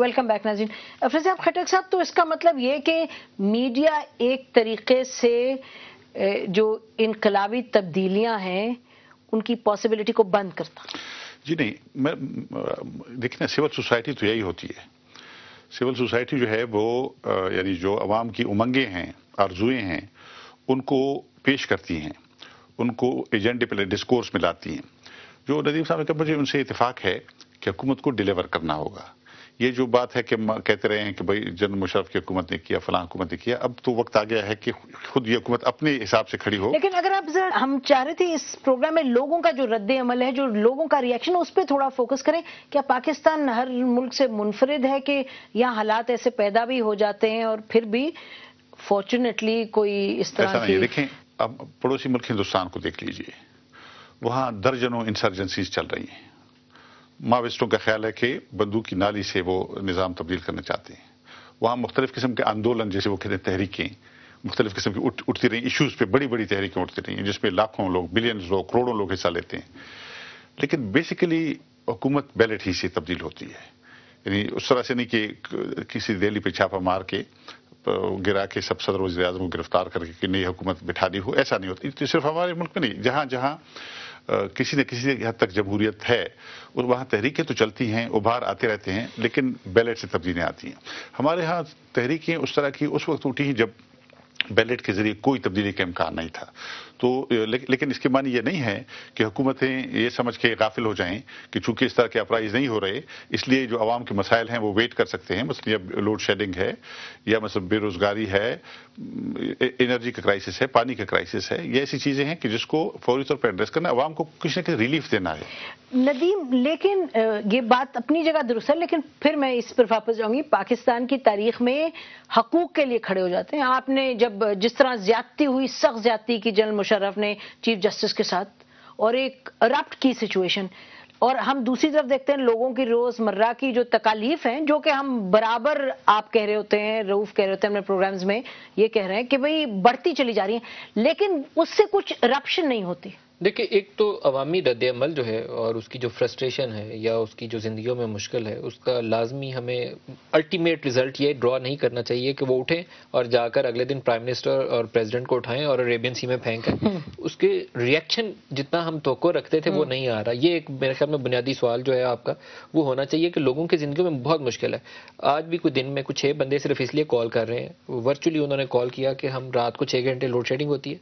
Welcome back नाजिन फैजाब खटक साहब तो इसका मतलब ये कि मीडिया एक तरीके से uh, जो इनकलाबी तब्दीलियां हैं उनकी पॉसिबिलिटी को बंद करता जी नहीं मैं uh, देखिए सिविल सोसाइटी तो यही होती है सिविल सोसाइटी जो है वो uh, यानी जो अवाम की उमंगें हैं आरजुएं हैं उनको पेश करती हैं उनको एजेंडे पर डिस्कोर्स में लाती हैं जो नदीम साहब ने कहा मुझे उनसे इतफाक़ है कि हुकूमत को डिलीवर करना होगा ये जो बात है कि कहते रहे हैं कि भाई जनरल मुशरफ की हुकूमत ने किया फला हुकूमत ने किया अब तो वक्त आ गया है कि खुद ये हुकूमत अपने हिसाब से खड़ी हो लेकिन अगर आप हम चाह रहे थे इस प्रोग्राम में लोगों का जो रद्द अमल है जो लोगों का रिएक्शन उस पर थोड़ा फोकस करें क्या पाकिस्तान हर मुल्क से मुनफरद है कि यहाँ हालात ऐसे पैदा भी हो जाते हैं और फिर भी फॉर्चुनेटली कोई इस तरह की देखें अब पड़ोसी मुल्क हिंदुस्तान को देख लीजिए वहाँ दर्जनों इंसर्जेंसीज चल रही हैं माविस्टों का ख्याल है कि बंदूक की नाली से वो निज़ाम तब्दील करना चाहते हैं वहाँ मुख्तलिफ किस्म के आंदोलन जैसे वो कहते हैं तहरीकें मुख्तलिफ किस्म की उठ उठती रही इशूज़ पर बड़ी बड़ी तहरीकें उठती रही हैं जिसमें लाखों लोग बिलियन लोग करोड़ों लोग हिस्सा लेते हैं लेकिन बेसिकली हुकूमत बैलेट ही से तब्दील होती है यानी उस तरह से नहीं कि किसी दिल्ली पर छापा मार के गिरा के सब सदर वजी अजम को गिरफ्तार करके कि नई हुकूमत बिठा दी हो ऐसा नहीं होता तो सिर्फ हमारे मुल्क में नहीं जहाँ जहाँ किसी न किसी हद तक जमहूरियत है और वहाँ तहरीकें तो चलती हैं उभार आते रहते हैं लेकिन बैलेट से तब्दीलें आती हैं हमारे यहाँ तहरीकें उस तरह की उस वक्त उठी जब बैलेट के जरिए कोई तब्दीली का इम्कान नहीं था तो ले, लेकिन इसके मानी ये नहीं है कि हुकूमतें ये समझ के गाफिल हो जाएं कि चूंकि इस तरह के अपराइज नहीं हो रहे इसलिए जो आवाम के मसाइल हैं वो वेट कर सकते हैं मसल जब लोड शेडिंग है या मतलब बेरोजगारी है एनर्जी का क्राइसिस है पानी का क्राइसिस है ये ऐसी चीज़ें हैं कि जिसको फौरी तौर पर एड्रेस करना आवाम को किसी ना किसी रिलीफ देना है नदीम लेकिन ये बात अपनी जगह दुरुस्त है लेकिन फिर मैं इस पर वापस जाऊंगी पाकिस्तान की तारीख में हकूक के लिए खड़े हो जाते हैं आपने जब जिस तरह ज्यादती हुई सख्त ज्यादती की जनरल मुशर्रफ ने चीफ जस्टिस के साथ और एक अरप्ट की सिचुएशन और हम दूसरी तरफ देखते हैं लोगों की रोजमर्रा की जो तकालीफ हैं जो कि हम बराबर आप कह रहे होते हैं रऊफ कह रहे होते हैं अपने प्रोग्राम्स में ये कह रहे हैं कि भाई बढ़ती चली जा रही है लेकिन उससे कुछ रप्शन नहीं होती देखिए एक तो अवामी रद्द अमल जो है और उसकी जो फ्रस्ट्रेशन है या उसकी जो ज़िंदगी में मुश्किल है उसका लाजमी हमें अल्टीमेट रिजल्ट ये ड्रॉ नहीं करना चाहिए कि वो उठें और जाकर अगले दिन प्राइम मिनिस्टर और प्रेजिडेंट को उठाएं और अरेबियन सी में फेंकें हम्म। उसके रिएक्शन जितना हम तो रखते थे वो हम्म। नहीं आ रहा ये एक मेरे ख्याल में बुनियादी सवाल जो है आपका वो होना चाहिए कि लोगों की ज़िंदगी में बहुत मुश्किल है आज भी कुछ दिन में कुछ छः बंदे सिर्फ इसलिए कॉल कर रहे हैं वर्चुअली उन्होंने कॉल किया कि हम रात को छः घंटे लोड शेडिंग होती है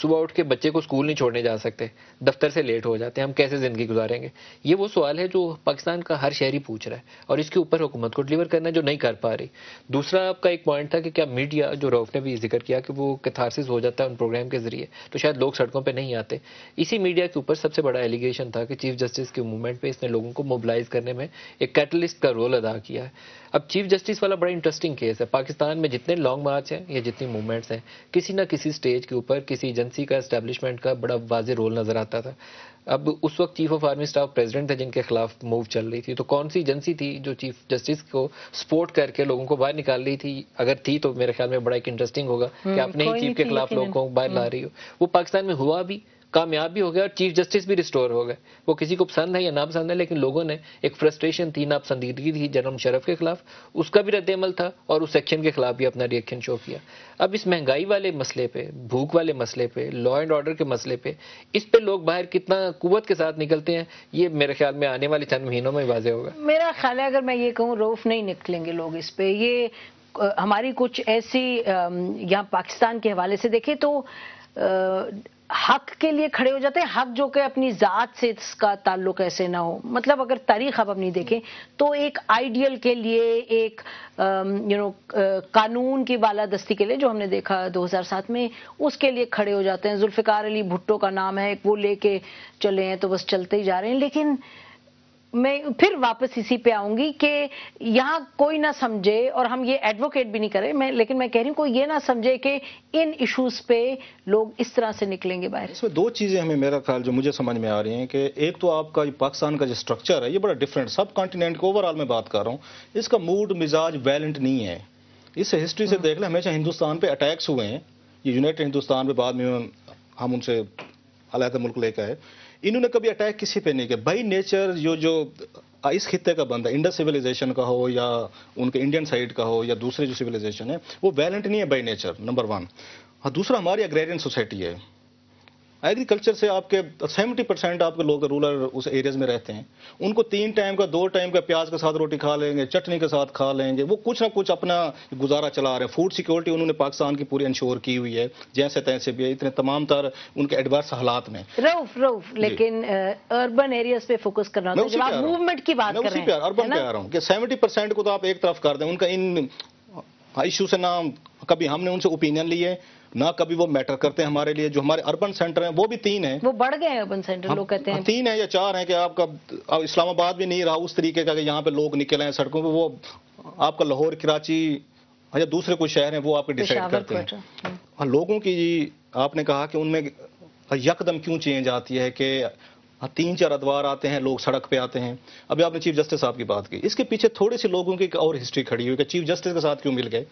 सुबह उठ के बच्चे को स्कूल नहीं छोड़ने जा सकते दफ्तर से लेट हो जाते हैं हम कैसे ज़िंदगी गुजारेंगे ये वो सवाल है जो पाकिस्तान का हर शहरी पूछ रहा है और इसके ऊपर हुकूमत को डिलीवर करना जो नहीं कर पा रही दूसरा आपका एक पॉइंट था कि क्या मीडिया जो रऊफ ने भी जिक्र किया कि वो कथारसिस हो जाता है उन प्रोग्राम के ज़रिए तो शायद लोग सड़कों पर नहीं आते इसी मीडिया के ऊपर सबसे बड़ा एलिगेशन था कि चीफ जस्टिस के मूवमेंट पर इसने लोगों को मोबलाइज करने में एक कैटलिस्ट का रोल अदा किया है अब चीफ जस्टिस वाला बड़ा इंटरेस्टिंग केस है पाकिस्तान में जितने लॉन्ग मार्च हैं या जितनी मूवमेंट्स हैं किसी ना किसी स्टेज के ऊपर किसी जन एजेंसी का इस्टेब्लिशमेंट का बड़ा वाज रोल नज़र आता था अब उस वक्त chief of army staff president थे जिनके खिलाफ मूव चल रही थी तो कौन सी एजेंसी थी जो चीफ जस्टिस को सपोर्ट करके लोगों को बाहर निकाल रही थी अगर थी तो मेरे ख्याल में बड़ा एक इंटरेस्टिंग होगा कि आपने ही चीफ के खिलाफ लोगों को बाहर ला रही हो वो पाकिस्तान में हुआ भी कामयाब भी हो गया और चीफ जस्टिस भी रिस्टोर हो गए वो किसी को पसंद है या ना पसंद है लेकिन लोगों ने एक फ्रस्ट्रेशन थी नापसंदीदगी थी जनरल मुशरफ के खिलाफ उसका भी रद्दमल था और उस सेक्शन के खिलाफ भी अपना रिएक्शन शो किया अब इस महंगाई वाले मसले पे भूख वाले मसले पे लॉ एंड ऑर्डर के मसले पे इस पे लोग बाहर कितना कुवत के साथ निकलते हैं ये मेरे ख्याल में आने वाले चंद महीनों में वाजे होगा मेरा ख्याल है अगर मैं ये कहूँ रोफ नहीं निकलेंगे लोग इस पे ये हमारी कुछ ऐसी यहाँ पाकिस्तान के हवाले से देखें तो हक के लिए खड़े हो जाते हैं हक जो कि अपनी ज़ात से इसका ताल्लुक ऐसे ना हो मतलब अगर तारीख आप अपनी देखें तो एक आइडियल के लिए एक यू नो कानून की बालादस्ती के लिए जो हमने देखा 2007 में उसके लिए खड़े हो जाते हैं जुल्फ़िकार अली भुट्टो का नाम है वो लेके चले हैं तो बस चलते ही जा रहे हैं लेकिन मैं फिर वापस इसी पे आऊंगी कि यहाँ कोई ना समझे और हम ये एडवोकेट भी नहीं करें मैं लेकिन मैं कह रही हूँ कोई ये ना समझे कि इन इश्यूज पे लोग इस तरह से निकलेंगे बाहर इसमें दो चीजें हमें मेरा ख्याल जो मुझे समझ में आ रही हैं कि एक तो आपका पाकिस्तान का जो स्ट्रक्चर है ये बड़ा डिफरेंट सब कॉन्टिनेंट को ओवरऑल मैं बात कर रहा हूँ इसका मूड मिजाज वैलेंट नहीं है इस हिस्ट्री से हाँ। देख लें हमेशा हिंदुस्तान पे अटैक्स हुए हैं ये यूनाइटेड हिंदुस्तान पे बाद में हम उनसे अलहदा मुल्क लेकर आए इन्होंने कभी अटैक किसी पे नहीं किया बाई नेचर जो जो इस खत्े का बंदा इंडस सिविलाइजेशन का हो या उनके इंडियन साइड का हो या दूसरे जो सिविलाइजेशन है वो वैलेंट नहीं है बाई नेचर नंबर वन और दूसरा हमारी अग्रेरियन सोसाइटी है एग्रीकल्चर से आपके 70 परसेंट आपके लोग रूरल उस एरियाज में रहते हैं उनको तीन टाइम का दो टाइम का प्याज के साथ रोटी खा लेंगे चटनी के साथ खा लेंगे वो कुछ ना कुछ अपना गुजारा चला रहे हैं फूड सिक्योरिटी उन्होंने पाकिस्तान की पूरी इंश्योर की हुई है जैसे तैसे भी है इतने तमाम तर उनके एडवर्स हालात में रऊफ रऊफ लेकिन अर्बन एरियाज पे फोकस करना मूवमेंट की बात अर्बन पे आ रहा हूँ कि सेवेंटी को तो आप एक तरफ कर दें उनका इन इशू हाँ, से ना कभी हमने उनसे ओपिनियन लिए ना कभी वो मैटर करते हैं हमारे लिए जो हमारे अर्बन सेंटर हैं वो भी तीन हैं वो बढ़ गए हैं अर्बन सेंटर लोग कहते हैं तीन है या चार हैं कि आपका अब इस्लामाबाद भी नहीं रहा उस तरीके का कि यहाँ पे लोग निकले हैं सड़कों पर वो आपका लाहौर कराची या अच्छा दूसरे कोई शहर हैं वो आपके डिसाइड करते हैं हाँ।, हाँ लोगों की आपने कहा कि उनमें हाँ, यकदम क्यों चेंज आती है कि हाँ, तीन चार अदवार आते हैं लोग सड़क पे आते हैं अभी आपने चीफ जस्टिस साहब की बात की इसके पीछे थोड़े से लोगों की और हिस्ट्री खड़ी हुई कि चीफ जस्टिस के साथ क्यों मिल गए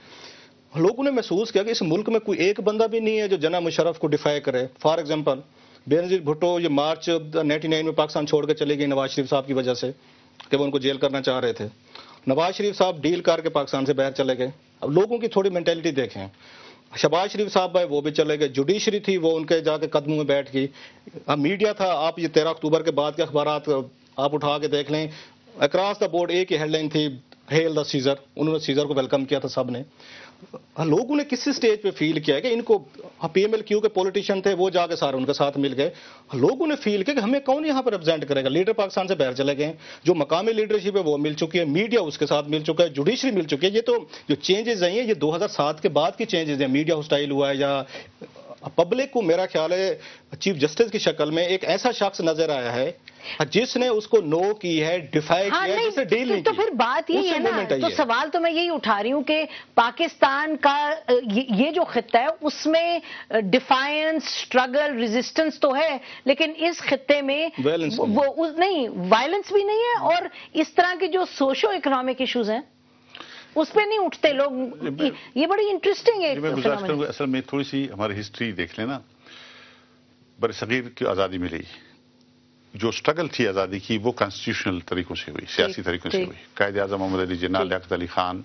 लोगों ने महसूस किया कि इस मुल्क में कोई एक बंदा भी नहीं है जो जना मुशरफ को डिफाई करे फॉर एग्जाम्पल बेनजीर भुट्टो ये मार्च नाइन्टी नाइन में पाकिस्तान छोड़कर चले गए नवाज शरीफ साहब की वजह से कि वो उनको जेल करना चाह रहे थे नवाज शरीफ साहब डील करके पाकिस्तान से बाहर चले गए अब लोगों की थोड़ी मैंटेलिटी देखें शबाज शरीफ साहब भाई वो भी चले गए जुडिशरी थी वो उनके जाके कदमों में बैठ गई अब मीडिया था आप ये तेरह अक्टूबर के बाद के अखबार आप उठा के देख लें अक्रॉस द बोर्ड एक ही हेडलाइन थी हेल द सीज़र उन्होंने सीज़र को वेलकम किया था सब ने हाँ, लोगों ने किसी स्टेज पे फील किया है कि इनको पीएमएल हाँ, क्यू के पॉलिटिशियन थे वो जाके सारे उनके साथ मिल गए हाँ, लोगों ने फील किया कि हमें कौन यहाँ पर रिप्रेजेंट करेगा लीडर पाकिस्तान से बाहर चले गए जो मकामी लीडरशिप है वो मिल चुकी है मीडिया उसके साथ मिल चुका है जुडिशरी मिल चुकी है ये तो जो चेंजेस आई है ये दो के बाद की चेंजेस है मीडिया स्टाइल हुआ है या पब्लिक को मेरा ख्याल है चीफ जस्टिस की शक्ल में एक ऐसा शख्स नजर आया है जिसने उसको नो की है डिफाई हाँ, किया नहीं, डील तो नहीं तो, तो फिर बात ये है ना तो सवाल तो मैं यही उठा रही हूँ कि पाकिस्तान का ये जो खत्ता है उसमें डिफायंस स्ट्रगल रेजिस्टेंस तो है लेकिन इस खत्ते में वो, वो नहीं वायलेंस भी नहीं है और इस तरह के जो सोशो इकोनॉमिक इश्यूज हैं उस पर नहीं उठते लोग ये बड़ी इंटरेस्टिंग है असल में थोड़ी सी हमारी हिस्ट्री देख लेना बर सगीर की आज़ादी मिली जो स्ट्रगल थी आज़ादी की वो कॉन्स्टिट्यूशनल तरीकों से हुई सियासी तरीकों से हुई कायद आजम मोहम्मद अली जिना लियात अली खान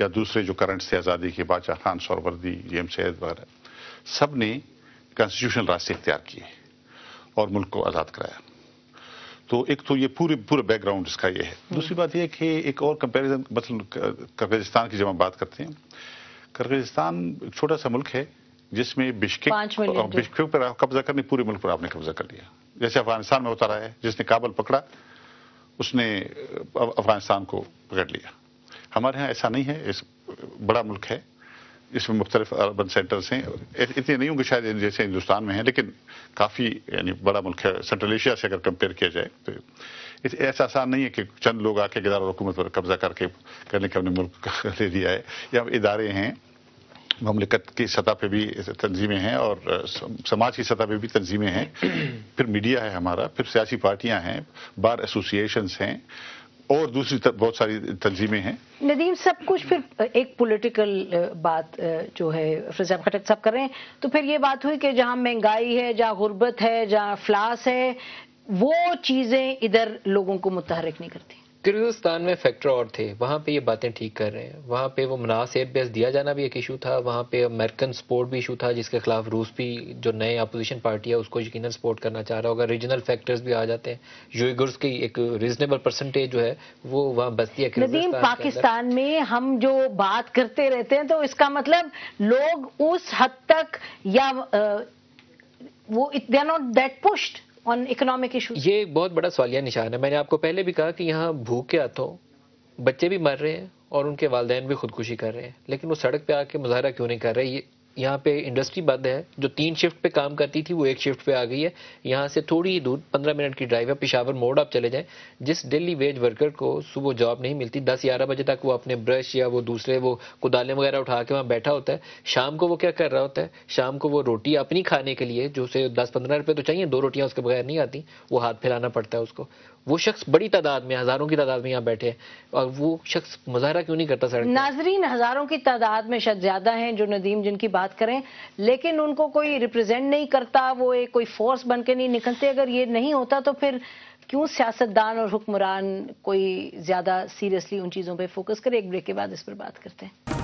या दूसरे जो करंट थे आज़ादी के बादशाह खान सौरवर्दी जे एम सैद वगैरह सब ने कॉन्स्टिट्यूशनल रास्ते इख्तियार किए और मुल्क को आज़ाद कराया तो एक तो ये पूरे पूरे बैकग्राउंड इसका ये है हम्म। दूसरी बात यह कि एक और कंपैरिजन मतलब कर्गिस्तान की जब हम बात करते हैं कर्गिस्तान एक छोटा सा मुल्क है जिसमें बिश्केक बिश्के पर कब्जा करने पूरे मुल्क पर आपने कब्जा कर लिया जैसे अफगानिस्तान में होता रहा है जिसने काबल पकड़ा उसने अफगानिस्तान को पकड़ लिया हमारे यहाँ ऐसा नहीं है इस बड़ा मुल्क है इसमें मुख्तलिफ अर्बन सेंटर्स हैं इतने नहीं होंगे शायद जैसे हिंदुस्तान में हैं लेकिन काफ़ी यानी बड़ा मुल्क है सेंट्रल एशिया से अगर कंपेयर किया जाए तो ऐसा आसान नहीं है कि चंद लोग आके गदार हुकूमत पर कब्जा करके करने के अपने मुल्क ले दिया है या इदारे हैं ममलिकत की सतह पर भी तंजीमें हैं और समाज की सतह पर भी तंजीमें हैं फिर मीडिया है हमारा फिर सियासी पार्टियां हैं बार एसोसिएशन हैं और दूसरी बहुत सारी तंजीमें हैं नदीम सब कुछ फिर एक पॉलिटिकल बात जो है फैजाब खटक साहब कर रहे हैं तो फिर ये बात हुई कि जहां महंगाई है जहाँ गुर्बत है जहां फ्लास है वो चीज़ें इधर लोगों को मुतहरक नहीं करती किर्गिस्तान में फैक्टर और थे वहाँ पे ये बातें ठीक कर रहे हैं वहाँ पे वो मनास एयरबेस दिया जाना भी एक इशू था वहाँ पे अमेरिकन सपोर्ट भी इशू था जिसके खिलाफ रूस भी जो नए अपोजिशन पार्टी है उसको यकीन सपोर्ट करना चाह रहा होगा रीजनल फैक्टर्स भी आ जाते हैं यूगर्स की एक रीजनेबल परसेंटेज जो है वो वहाँ बस्ती है नजीम पाकिस्तान में हम जो बात करते रहते हैं तो इसका मतलब लोग उस हद तक या वो they are not that pushed on economic issue ये एक बहुत बड़ा सवालिया निशान है मैंने आपको पहले भी कहा कि यहाँ भूख के हाथों बच्चे भी मर रहे हैं और उनके वालदेन भी खुदकुशी कर रहे हैं लेकिन वो सड़क पे आके मुजाहरा क्यों नहीं कर रहे ये यहाँ पे इंडस्ट्री बंद है जो तीन शिफ्ट पे काम करती थी वो एक शिफ्ट पे आ गई है यहाँ से थोड़ी ही दूर पंद्रह मिनट की ड्राइव है पिशावर मोड़ आप चले जाएं जिस डेली वेज वर्कर को सुबह जॉब नहीं मिलती दस ग्यारह बजे तक वो अपने ब्रश या वो दूसरे वो कुदाले वगैरह उठा के वहाँ बैठा होता है शाम को वो क्या कर रहा होता है शाम को वो रोटी अपनी खाने के लिए जो उसे दस पंद्रह रुपये तो चाहिए दो रोटियाँ उसके बगैर नहीं आती वो हाथ फैलाना पड़ता है उसको वो शख्स बड़ी तादाद में हजारों की तादाद में यहाँ बैठे हैं और वो शख्स मुजाहरा क्यों नहीं करता सर नाजरीन हजारों की तादाद में शायद ज्यादा हैं जो नदीम जिनकी बात बात करें लेकिन उनको कोई रिप्रेजेंट नहीं करता वो एक कोई फोर्स बन के नहीं निकलते अगर ये नहीं होता तो फिर क्यों सियासतदान और हुक्मरान कोई ज्यादा सीरियसली उन चीजों पर फोकस करे एक ब्रेक के बाद इस पर बात करते हैं